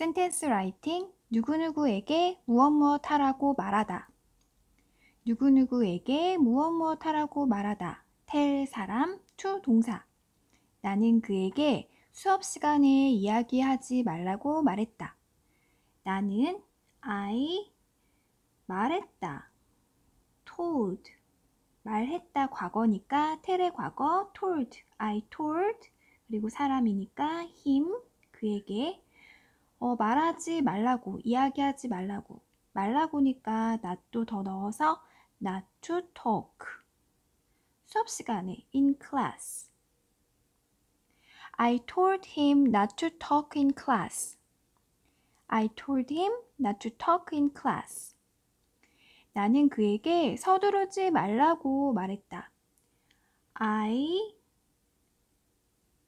센텐스 라이팅 누구누구에게 무엇무엇 하라고 말하다 누구누구에게 무엇무엇 하라고 말하다 텔 사람 투 동사 나는 그에게 수업 시간에 이야기하지 말라고 말했다 나는 I 말했다 told 말했다 과거니까 텔의 과거 told I told 그리고 사람이니까 him 그에게 어, 말하지 말라고, 이야기하지 말라고. 말라고니까 not 더 넣어서 not to talk. 수업 시간에 in class. I told him not to talk in class. I told him not to talk in class. 나는 그에게 서두르지 말라고 말했다. I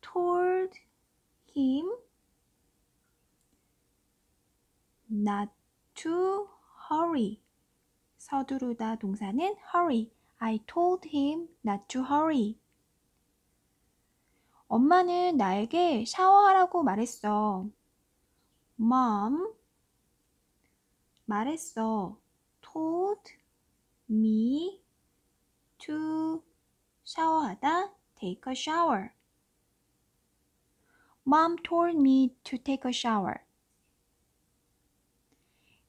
told him not to hurry. 서두르다 동사는 hurry. I told him not to hurry. 엄마는 나에게 샤워하라고 말했어. Mom 말했어. told me to 샤워하다 take a shower. Mom told me to take a shower.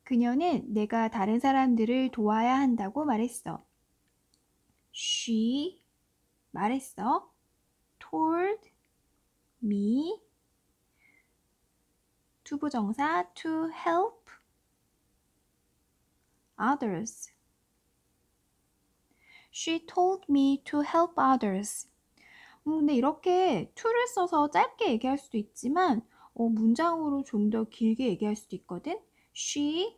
그녀는 내가 다른 사람들을 도와야 한다고 말했어. She 말했어. told me 투부정사 to help others. She told me to help others. 음, 근데 이렇게 to를 써서 짧게 얘기할 수도 있지만 어, 문장으로 좀 더 길게 얘기할 수도 있거든. She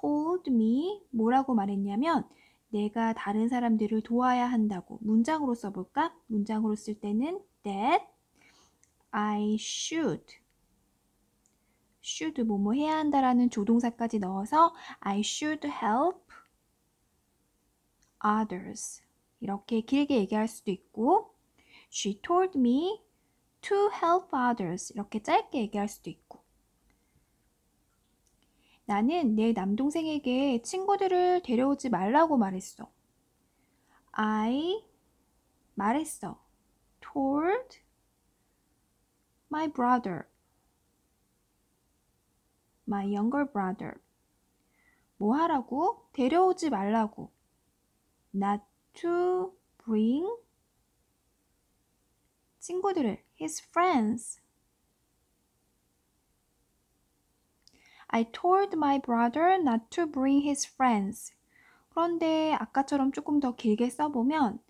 told me 뭐라고 말했냐면 내가 다른 사람들을 도와야 한다고 문장으로 써볼까? 문장으로 쓸 때는 that I should should 뭐뭐 해야 한다라는 조동사까지 넣어서 I should help others 이렇게 길게 얘기할 수도 있고 She told me to help others 이렇게 짧게 얘기할 수도 있고 나는 내 남동생에게 친구들을 데려오지 말라고 말했어. I 말했어. told my brother my younger brother 뭐 하라고? 데려오지 말라고. not to bring 친구들을 his friends I told my brother not to bring his friends. 그런데 아까처럼 조금 더 길게 써보면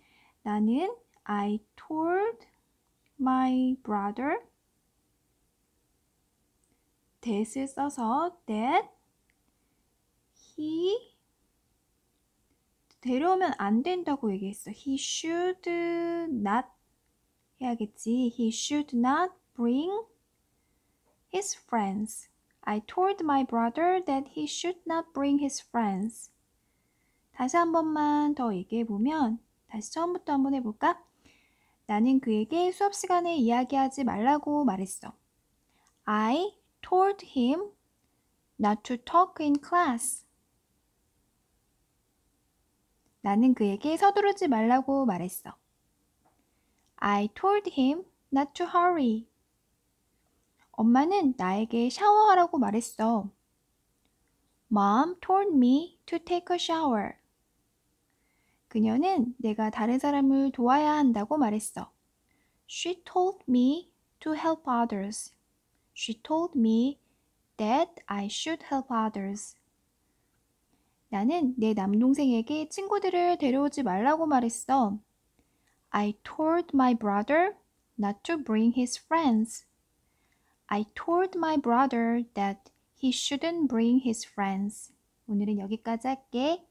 나는 I told my brother that을 써서 that he 데려오면 안 된다고 얘기했어. He should not 해야겠지. He should not bring his friends. I told my brother that he should not bring his friends. 다시 한 번만 더 얘기해 보면 다시 처음부터 한 번 해볼까? 나는 그에게 수업 시간에 이야기하지 말라고 말했어. I told him not to talk in class. 나는 그에게 서두르지 말라고 말했어. I told him not to hurry. 엄마는 나에게 샤워하라고 말했어. Mom told me to take a shower. 그녀는 내가 다른 사람을 도와야 한다고 말했어. She told me to help others. She told me that I should help others. 나는 내 남동생에게 친구들을 데려오지 말라고 말했어. I told my brother not to bring his friends. I told my brother that he shouldn't bring his friends. 오늘은 여기까지 할게.